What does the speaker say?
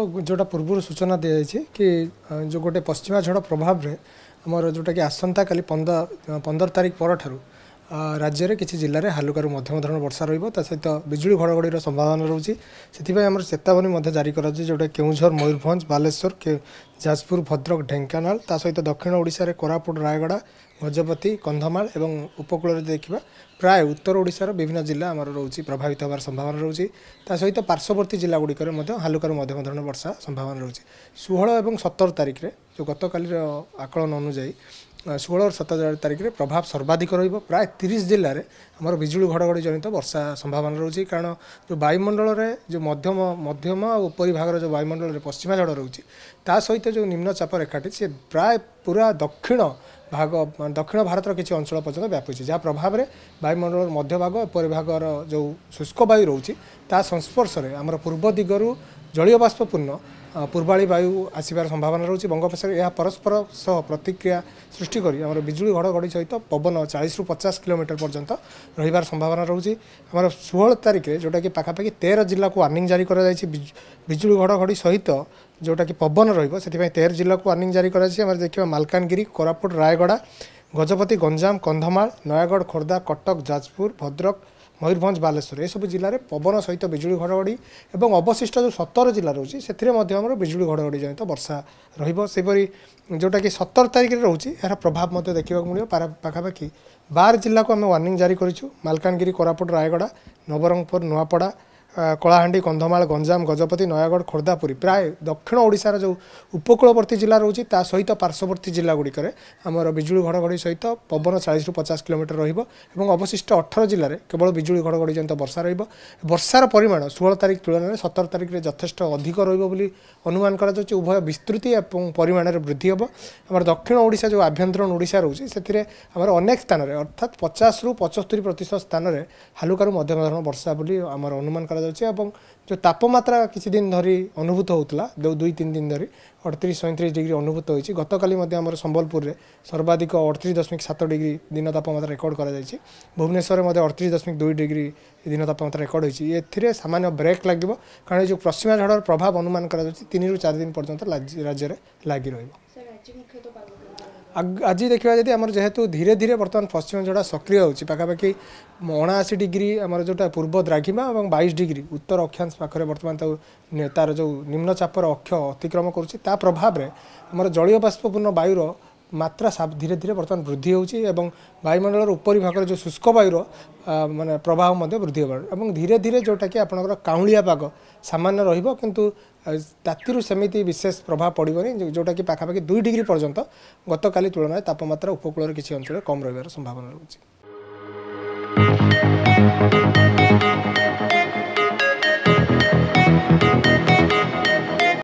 ଯେଉଁଟା ପୂର୍ବରୁ ସୂଚନା ଦିଆଯାଇଛି କି ଯେଉଁ ଗୋଟେ ପଶ୍ଚିମା ଝଡ଼ ପ୍ରଭାବରେ ଆମର ଯେଉଁଟାକି ଆସନ୍ତାକାଲି ପନ୍ଦର ପନ୍ଦର ତାରିଖ ପରଠାରୁ ରାଜ୍ୟରେ କିଛି ଜିଲ୍ଲାରେ ହାଲୁକାରୁ ମଧ୍ୟମ ଧରଣର ବର୍ଷା ରହିବ ତା ସହିତ ବିଜୁଳି ଘଡ଼ଘଡ଼ିର ସମ୍ଭାବନା ରହୁଛି ସେଥିପାଇଁ ଆମର ଚେତାବନୀ ମଧ୍ୟ ଜାରି କରାଯାଉଛି ଯେଉଁଟା କେଉଁଝର ମୟୂରଭଞ୍ଜ ବାଲେଶ୍ୱର ଯାଜପୁର ଭଦ୍ରକ ଢେଙ୍କାନାଳ ତା ସହିତ ଦକ୍ଷିଣ ଓଡ଼ିଶାରେ କୋରାପୁଟ ରାୟଗଡ଼ା ଗଜପତି କନ୍ଧମାଳ ଏବଂ ଉପକୂଳରେ ଦେଖିବା ପ୍ରାୟ ଉତ୍ତର ଓଡ଼ିଶାର ବିଭିନ୍ନ ଜିଲ୍ଲା ଆମର ରହୁଛି ପ୍ରଭାବିତ ହେବାର ସମ୍ଭାବନା ରହୁଛି ତା ସହିତ ପାର୍ଶ୍ୱବର୍ତ୍ତୀ ଜିଲ୍ଲାଗୁଡ଼ିକରେ ମଧ୍ୟ ହାଲୁକାରୁ ମଧ୍ୟମ ଧରଣର ବର୍ଷା ସମ୍ଭାବନା ରହୁଛି ଷୋହଳ ଏବଂ ସତର ତାରିଖରେ ଯେଉଁ ଗତକାଲିର ଆକଳନ ଅନୁଯାୟୀ ଷୋହଳ ସତର ତାରିଖରେ ପ୍ରଭାବ ସର୍ବାଧିକ ରହିବ ପ୍ରାୟ ତିରିଶ ଜିଲ୍ଲାରେ ଆମର ବିଜୁଳି ଘଡ଼ଘଡ଼ି ଜନିତ ବର୍ଷା ସମ୍ଭାବନା ରହୁଛି କାରଣ ଯେଉଁ ବାୟୁମଣ୍ଡଳରେ ଯେଉଁ ମଧ୍ୟମ ମଧ୍ୟମ ଆଉ ଉପରି ଭାଗର ଯେଉଁ ବାୟୁମଣ୍ଡଳରେ ପଶ୍ଚିମା ଝଡ଼ ରହୁଛି ତା ସହିତ ଯେଉଁ ନିମ୍ନଚାପ ରେଖାଟି ସେ ପ୍ରାୟ ପୁରା ଦକ୍ଷିଣ ଭାଗ ଦକ୍ଷିଣ ଭାରତର କିଛି ଅଞ୍ଚଳ ପର୍ଯ୍ୟନ୍ତ ବ୍ୟାପୁଛି ଯାହା ପ୍ରଭାବରେ ବାୟୁମଣ୍ଡଳର ମଧ୍ୟଭାଗ ଉପରି ଭାଗର ଯେଉଁ ଶୁଷ୍କ ବାୟୁ ରହୁଛି ତା ସଂସ୍ପର୍ଶରେ ଆମର ପୂର୍ବ ଦିଗରୁ ଜଳୀୟ ବାଷ୍ପପୂର୍ଣ୍ଣ ପୂର୍ବାଳୀ ବାୟୁ ଆସିବାର ସମ୍ଭାବନା ରହୁଛି ବଙ୍ଗୋପସାଗରରେ ଏହା ପରସ୍ପର ସହ ପ୍ରତିକ୍ରିୟା ସୃଷ୍ଟି କରି ଆମର ବିଜୁଳି ଘଡ଼ଘଡ଼ି ସହିତ ପବନ ଚାଳିଶରୁ ପଚାଶ କିଲୋମିଟର ପର୍ଯ୍ୟନ୍ତ ରହିବାର ସମ୍ଭାବନା ରହୁଛି ଆମର ଷୋହଳ ତାରିଖରେ ଯେଉଁଟାକି ପାଖାପାଖି ତେର ଜିଲ୍ଲାକୁ ୱାର୍ଣ୍ଣିଂ ଜାରି କରାଯାଇଛି ବିଜୁଳି ଘଡ଼ଘଡ଼ି ସହିତ ଯେଉଁଟାକି ପବନ ରହିବ ସେଥିପାଇଁ ତେର ଜିଲ୍ଲାକୁ ୱାର୍ଣ୍ଣିଂ ଜାରି କରାଯାଇଛି ଆମର ଦେଖିବା ମାଲକାନଗିରି କୋରାପୁଟ ରାୟଗଡ଼ା ଗଜପତି ଗଞ୍ଜାମ କନ୍ଧମାଳ ନୟାଗଡ଼ ଖୋର୍ଦ୍ଧା କଟକ ଯାଜପୁର ଭଦ୍ରକ ମୟୂରଭଞ୍ଜ ବାଲେଶ୍ୱର ଏସବୁ ଜିଲ୍ଲାରେ ପବନ ସହିତ ବିଜୁଳି ଘଡ଼ଘଡ଼ି ଏବଂ ଅବଶିଷ୍ଟ ଯେଉଁ ସତର ଜିଲ୍ଲା ରହୁଛି ସେଥିରେ ମଧ୍ୟ ଆମର ବିଜୁଳି ଘଡ଼ଘଡ଼ି ଜନିତ ବର୍ଷା ରହିବ ସେହିପରି ଯେଉଁଟାକି ସତର ତାରିଖରେ ରହୁଛି ଏହାର ପ୍ରଭାବ ମଧ୍ୟ ଦେଖିବାକୁ ମିଳିବ ପାଖାପାଖି ବାର ଜିଲ୍ଲାକୁ ଆମେ ୱାର୍ଣ୍ଣିଂ ଜାରି କରିଛୁ ମାଲକାନଗିରି କୋରାପୁଟ ରାୟଗଡ଼ା ନବରଙ୍ଗପୁର ନୂଆପଡ଼ା କଳାହାଣ୍ଡି କନ୍ଧମାଳ ଗଞ୍ଜାମ ଗଜପତି ନୟାଗଡ଼ ଖୋର୍ଦ୍ଧା ପୁରୀ ପ୍ରାୟ ଦକ୍ଷିଣ ଓଡ଼ିଶାର ଯେଉଁ ଉପକୂଳବର୍ତ୍ତୀ ଜିଲ୍ଲା ରହୁଛି ତା ସହିତ ପାର୍ଶ୍ୱବର୍ତ୍ତୀ ଜିଲ୍ଲାଗୁଡ଼ିକରେ ଆମର ବିଜୁଳି ଘଡ଼ଘଡ଼ି ସହିତ ପବନ ଚାଳିଶରୁ ପଚାଶ କିଲୋମିଟର ରହିବ ଏବଂ ଅବଶିଷ୍ଟ ଅଠର ଜିଲ୍ଲାରେ କେବଳ ବିଜୁଳି ଘଡ଼ଘଡ଼ି ଜନିତ ବର୍ଷା ରହିବ ବର୍ଷାର ପରିମାଣ ଷୋହଳ ତାରିଖ ତୁଳନାରେ ସତର ତାରିଖରେ ଯଥେଷ୍ଟ ଅଧିକ ରହିବ ବୋଲି ଅନୁମାନ କରାଯାଉଛି ଉଭୟ ବିସ୍ତୃତି ଏବଂ ପରିମାଣରେ ବୃଦ୍ଧି ହେବ ଆମର ଦକ୍ଷିଣ ଓଡ଼ିଶା ଯେଉଁ ଆଭ୍ୟନ୍ତରୀଣ ଓଡ଼ିଶା ରହୁଛି ସେଥିରେ ଆମର ଅନେକ ସ୍ଥାନରେ ଅର୍ଥାତ୍ ପଚାଶରୁ ପଞ୍ଚସ୍ତରୀ ପ୍ରତିଶତ ସ୍ଥାନରେ ହାଲୁକାରୁ ମଧ୍ୟମ ଧରଣ ବର୍ଷା ବୋଲି ଆମର ଅନୁମାନ କରାଯାଉଛି କରାଯାଉଛି ଏବଂ ଯେଉଁ ତାପମାତ୍ରା କିଛି ଦିନ ଧରି ଅନୁଭୂତ ହେଉଥିଲା ଦୁଇ ତିନି ଦିନ ଧରି ଅଠତିରିଶ ସଇଁତିରିଶ ଡିଗ୍ରୀ ଅନୁଭୂତ ହୋଇଛି ଗତକାଲି ମଧ୍ୟ ଆମର ସମ୍ବଲପୁରରେ ସର୍ବାଧିକ ଅଠତିରିଶ ଦଶମିକ ସାତ ଡିଗ୍ରୀ ଦିନ ତାପମାତ୍ରା ରେକର୍ଡ଼ କରାଯାଇଛି ଭୁବନେଶ୍ୱରରେ ମଧ୍ୟ ଅଠତିରିଶ ଦଶମିକ ଦୁଇ ଡିଗ୍ରୀ ଦିନ ତାପମାତ୍ରା ରେକର୍ଡ଼ ହୋଇଛି ଏଥିରେ ସାମାନ୍ୟ ବ୍ରେକ୍ ଲାଗିବ କାରଣ ଏ ଯେଉଁ ପଶ୍ଚିମା ଝଡ଼ର ପ୍ରଭାବ ଅନୁମାନ କରାଯାଉଛି ତିନିରୁ ଚାରି ଦିନ ପର୍ଯ୍ୟନ୍ତ ରାଜ୍ୟରେ ଲାଗି ରହିବ আজি দেখা যদি আমার যেহেতু ধীরে ধীরে বর্তমান পশ্চিম ঝড়া সক্রিয় হচ্ছে পাখাপাখি অনাশি ডিগ্রি আমার যেটা পূর্ব দ্রাঘিমা এবং বাইশ ডিগ্রি উত্তর অক্ষাংশ পাখে বর্তমান তাও তার যে নিম্নচাপর অক্ষ অতিক্রম করছে তা প্রভাবে আমার জলীয় বাষ্পপূর্ণ বায়ুর ମାତ୍ରା ଧୀରେ ଧୀରେ ବର୍ତ୍ତମାନ ବୃଦ୍ଧି ହେଉଛି ଏବଂ ବାୟୁମଣ୍ଡଳର ଉପରି ଭାଗରେ ଯେଉଁ ଶୁଷ୍କ ବାୟୁର ମାନେ ପ୍ରଭାବ ମଧ୍ୟ ବୃଦ୍ଧି ହେବ ଏବଂ ଧୀରେ ଧୀରେ ଯେଉଁଟାକି ଆପଣଙ୍କର କାଉଁଳିଆ ପାଗ ସାମାନ୍ୟ ରହିବ କିନ୍ତୁ ତାତିରୁ ସେମିତି ବିଶେଷ ପ୍ରଭାବ ପଡ଼ିବନି ଯେଉଁଟାକି ପାଖାପାଖି ଦୁଇ ଡିଗ୍ରୀ ପର୍ଯ୍ୟନ୍ତ ଗତକାଲି ତୁଳନାରେ ତାପମାତ୍ରା ଉପକୂଳର କିଛି ଅଞ୍ଚଳରେ କମ୍ ରହିବାର ସମ୍ଭାବନା ରହୁଛି Thank you.